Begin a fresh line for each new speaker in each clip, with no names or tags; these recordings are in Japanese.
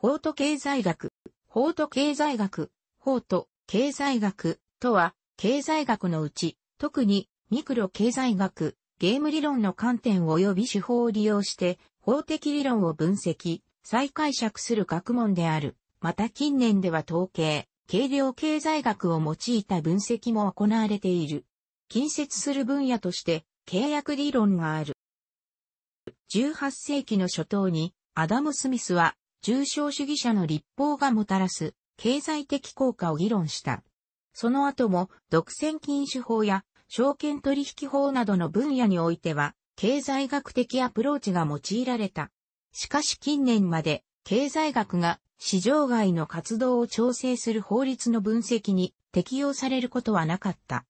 法と経済学、法と経済学、法と経済学とは、経済学のうち、特にミクロ経済学、ゲーム理論の観点及び手法を利用して、法的理論を分析、再解釈する学問である。また近年では統計、計量経済学を用いた分析も行われている。近接する分野として、契約理論がある。18世紀の初頭に、アダム・スミスは重症主義者の立法がもたらす経済的効果を議論した。その後も独占禁止法や証券取引法などの分野においては経済学的アプローチが用いられた。しかし近年まで経済学が市場外の活動を調整する法律の分析に適用されることはなかった。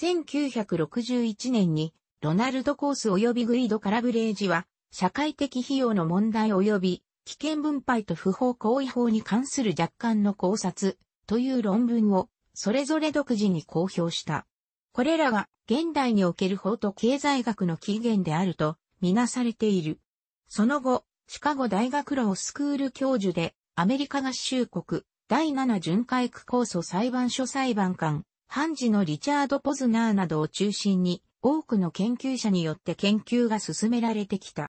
1961年にロナルド・コース及びグイド・カラブレージは社会的費用の問題及び危険分配と不法行為法に関する若干の考察という論文をそれぞれ独自に公表した。これらが現代における法と経済学の起源であるとみなされている。その後、シカゴ大学ロースクール教授でアメリカ合衆国第7巡回区構想裁判所裁判官、判事のリチャード・ポズナーなどを中心に多くの研究者によって研究が進められてきた。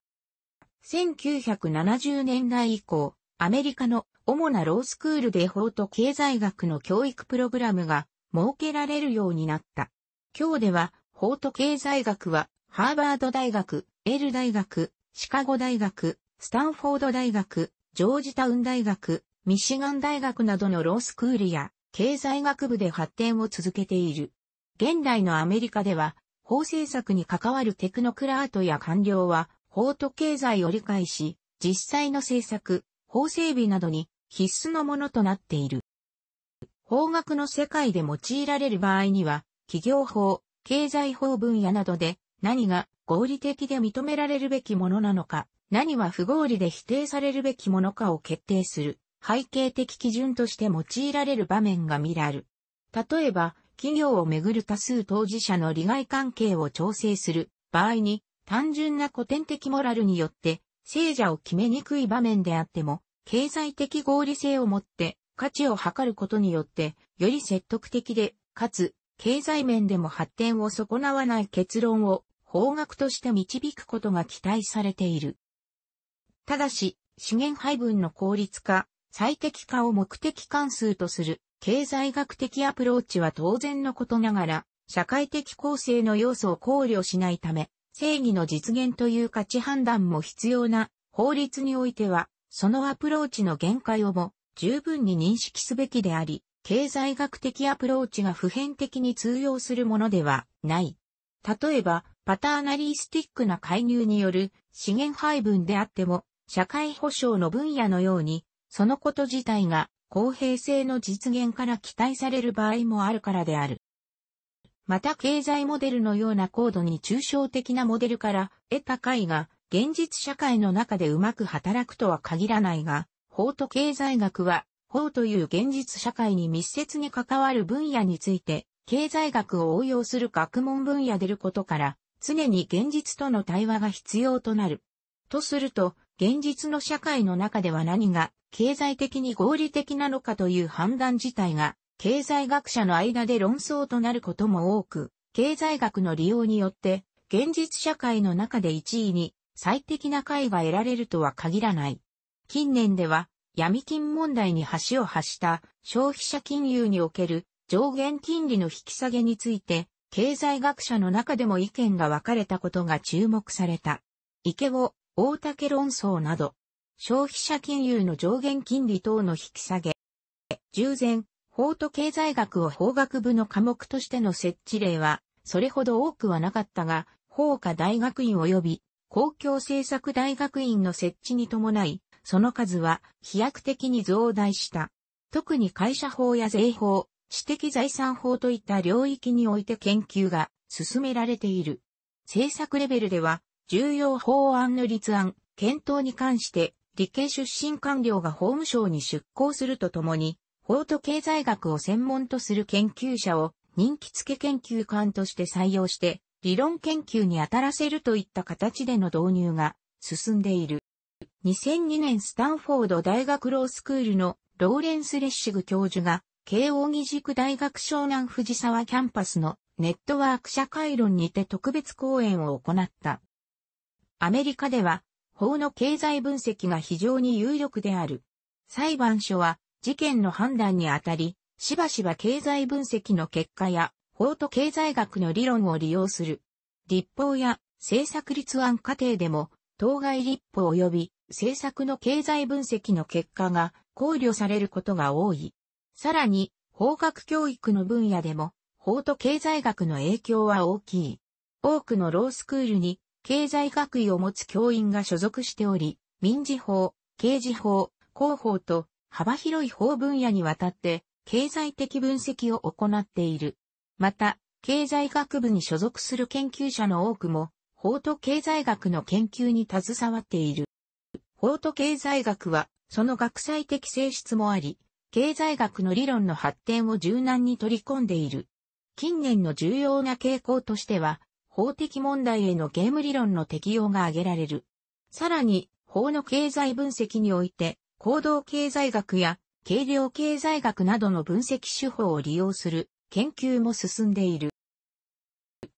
1970年代以降、アメリカの主なロースクールで法と経済学の教育プログラムが設けられるようになった。今日では、法と経済学は、ハーバード大学、エル大学、シカゴ大学、スタンフォード大学、ジョージタウン大学、ミシガン大学などのロースクールや経済学部で発展を続けている。現代のアメリカでは、法政策に関わるテクノクラートや官僚は、法と経済を理解し、実際の政策、法整備などに必須のものとなっている。法学の世界で用いられる場合には、企業法、経済法分野などで何が合理的で認められるべきものなのか、何は不合理で否定されるべきものかを決定する背景的基準として用いられる場面が見られる。例えば、企業をめぐる多数当事者の利害関係を調整する場合に単純な古典的モラルによって、聖者を決めにくい場面であっても、経済的合理性をもって価値を測ることによって、より説得的で、かつ、経済面でも発展を損なわない結論を方角として導くことが期待されている。ただし、資源配分の効率化、最適化を目的関数とする経済学的アプローチは当然のことながら、社会的構成の要素を考慮しないため、正義の実現という価値判断も必要な法律においては、そのアプローチの限界をも十分に認識すべきであり、経済学的アプローチが普遍的に通用するものではない。例えば、パターナリースティックな介入による資源配分であっても、社会保障の分野のように、そのこと自体が公平性の実現から期待される場合もあるからである。また経済モデルのような高度に抽象的なモデルから得た解が現実社会の中でうまく働くとは限らないが、法と経済学は、法という現実社会に密接に関わる分野について、経済学を応用する学問分野でることから、常に現実との対話が必要となる。とすると、現実の社会の中では何が経済的に合理的なのかという判断自体が経済学者の間で論争となることも多く、経済学の利用によって、現実社会の中で一位に最適な解が得られるとは限らない。近年では、闇金問題に橋を発した消費者金融における上限金利の引き下げについて、経済学者の中でも意見が分かれたことが注目された。池尾、大竹論争など、消費者金融の上限金利等の引き下げ、従前、法と経済学を法学部の科目としての設置例は、それほど多くはなかったが、法科大学院及び公共政策大学院の設置に伴い、その数は飛躍的に増大した。特に会社法や税法、知的財産法といった領域において研究が進められている。政策レベルでは、重要法案の立案、検討に関して、理系出身官僚が法務省に出向するとともに、オート経済学を専門とする研究者を人気付け研究官として採用して、理論研究に当たらせるといった形での導入が進んでいる。2002年スタンフォード大学ロースクールのローレンス・レッシグ教授が、慶応義塾大学湘南藤沢キャンパスのネットワーク社会論にて特別講演を行った。アメリカでは、法の経済分析が非常に有力である。裁判所は、事件の判断にあたり、しばしば経済分析の結果や、法と経済学の理論を利用する。立法や政策立案過程でも、当該立法及び政策の経済分析の結果が考慮されることが多い。さらに、法学教育の分野でも、法と経済学の影響は大きい。多くのロースクールに経済学位を持つ教員が所属しており、民事法、刑事法、広報と幅広い法分野にわたって経済的分析を行っている。また、経済学部に所属する研究者の多くも、法と経済学の研究に携わっている。法と経済学は、その学際的性質もあり、経済学の理論の発展を柔軟に取り込んでいる。近年の重要な傾向としては、法的問題へのゲーム理論の適用が挙げられる。さらに、法の経済分析において、行動経済学や軽量経済学などの分析手法を利用する研究も進んでいる。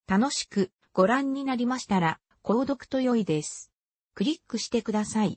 楽しくご覧になりましたら、購読と良いです。クリックしてください。